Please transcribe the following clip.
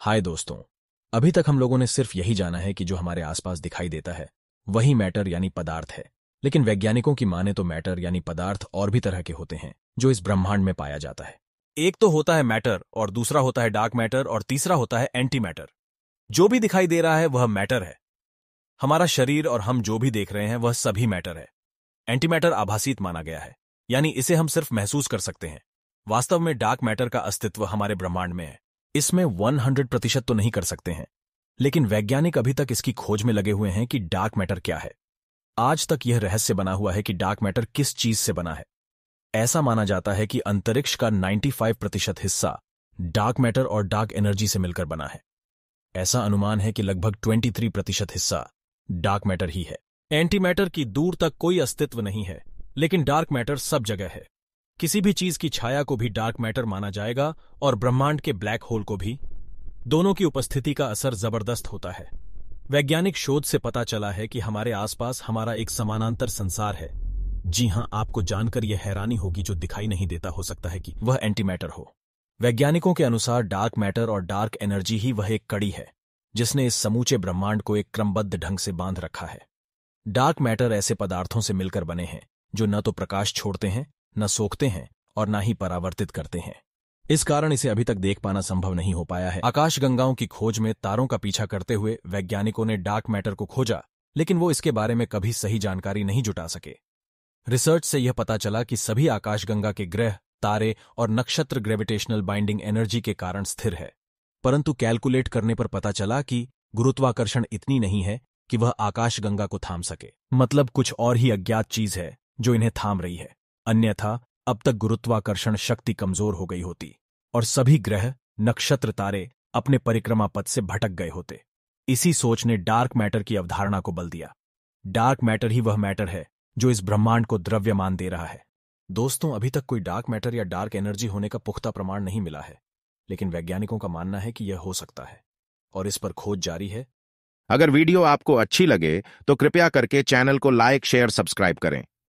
हाय दोस्तों अभी तक हम लोगों ने सिर्फ यही जाना है कि जो हमारे आसपास दिखाई देता है वही मैटर यानी पदार्थ है लेकिन वैज्ञानिकों की माने तो मैटर यानी पदार्थ और भी तरह के होते हैं जो इस ब्रह्मांड में पाया जाता है एक तो होता है मैटर और दूसरा होता है डार्क मैटर और तीसरा होता है एंटी मैटर जो भी दिखाई दे रहा है वह मैटर है हमारा शरीर और हम जो भी देख रहे हैं वह सभी मैटर है एंटी मैटर आभासीत माना गया है यानी इसे हम सिर्फ महसूस कर सकते हैं वास्तव में डार्क मैटर का अस्तित्व हमारे ब्रह्मांड में है इसमें 100 प्रतिशत तो नहीं कर सकते हैं लेकिन वैज्ञानिक अभी तक इसकी खोज में लगे हुए हैं कि डार्क मैटर क्या है आज तक यह रहस्य बना हुआ है कि डार्क मैटर किस चीज से बना है ऐसा माना जाता है कि अंतरिक्ष का 95 प्रतिशत हिस्सा डार्क मैटर और डार्क एनर्जी से मिलकर बना है ऐसा अनुमान है कि लगभग 23 प्रतिशत हिस्सा डार्क मैटर ही है एंटी मैटर की दूर तक कोई अस्तित्व नहीं है लेकिन डार्क मैटर सब जगह है किसी भी चीज की छाया को भी डार्क मैटर माना जाएगा और ब्रह्मांड के ब्लैक होल को भी दोनों की उपस्थिति का असर जबरदस्त होता है वैज्ञानिक शोध से पता चला है कि हमारे आसपास हमारा एक समानांतर संसार है जी हां आपको जानकर यह हैरानी होगी जो दिखाई नहीं देता हो सकता है कि वह एंटी मैटर हो वैज्ञानिकों के अनुसार डार्क मैटर और डार्क एनर्जी ही वह एक कड़ी है जिसने इस समूचे ब्रह्मांड को एक क्रमबद्ध ढंग से बांध रखा है डार्क मैटर ऐसे पदार्थों से मिलकर बने हैं जो न तो प्रकाश छोड़ते हैं न सोखते हैं और न ही परावर्तित करते हैं इस कारण इसे अभी तक देख पाना संभव नहीं हो पाया है आकाशगंगाओं की खोज में तारों का पीछा करते हुए वैज्ञानिकों ने डार्क मैटर को खोजा लेकिन वो इसके बारे में कभी सही जानकारी नहीं जुटा सके रिसर्च से यह पता चला कि सभी आकाशगंगा के ग्रह तारे और नक्षत्र ग्रेविटेशनल बाइंडिंग एनर्जी के कारण स्थिर है परंतु कैलकुलेट करने पर पता चला कि गुरुत्वाकर्षण इतनी नहीं है कि वह आकाशगंगा को थाम सके मतलब कुछ और ही अज्ञात चीज है जो इन्हें थाम रही है अन्यथा अब तक गुरुत्वाकर्षण शक्ति कमजोर हो गई होती और सभी ग्रह नक्षत्र तारे अपने परिक्रमा पथ से भटक गए होते इसी सोच ने डार्क मैटर की अवधारणा को बल दिया डार्क मैटर ही वह मैटर है जो इस ब्रह्मांड को द्रव्यमान दे रहा है दोस्तों अभी तक कोई डार्क मैटर या डार्क एनर्जी होने का पुख्ता प्रमाण नहीं मिला है लेकिन वैज्ञानिकों का मानना है कि यह हो सकता है और इस पर खोज जारी है अगर वीडियो आपको अच्छी लगे तो कृपया करके चैनल को लाइक शेयर सब्सक्राइब करें